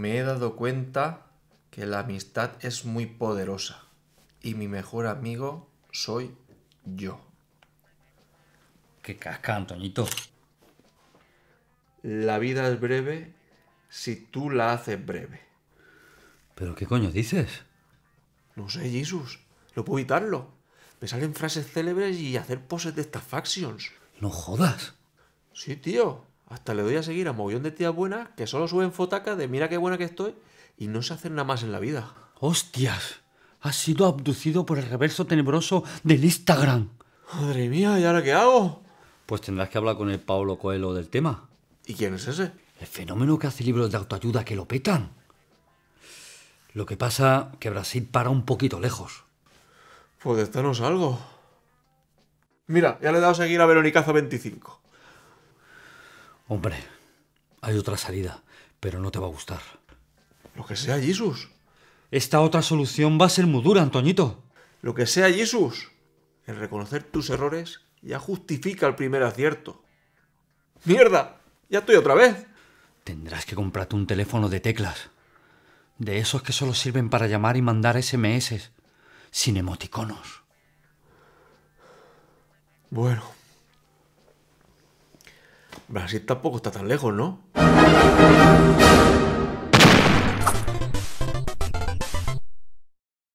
me he dado cuenta que la amistad es muy poderosa y mi mejor amigo soy yo. Qué casca, Antoñito. La vida es breve si tú la haces breve. ¿Pero qué coño dices? No sé, Jesús. Lo puedo evitarlo. Me salen frases célebres y hacer poses de estas factions. No jodas. Sí, tío. Hasta le doy a seguir a mogollón de tías buenas que solo suben fotacas de mira qué buena que estoy y no se hacen nada más en la vida. ¡Hostias! ¡Ha sido abducido por el reverso tenebroso del Instagram. Madre mía, ¿y ahora qué hago? Pues tendrás que hablar con el Pablo Coelho del tema. ¿Y quién es ese? El fenómeno que hace libros de autoayuda que lo petan. Lo que pasa que Brasil para un poquito lejos. Pues de algo. Mira, ya le he dado a seguir a Veronicazo 25. Hombre, hay otra salida, pero no te va a gustar. Lo que sea, Jesús. Esta otra solución va a ser muy dura, Antoñito. Lo que sea, Jesús. El reconocer tus errores ya justifica el primer acierto. ¡Mierda! Ya estoy otra vez. Tendrás que comprarte un teléfono de teclas. De esos que solo sirven para llamar y mandar SMS. Sin emoticonos. Bueno. Brasil tampoco está tan lejos, ¿no?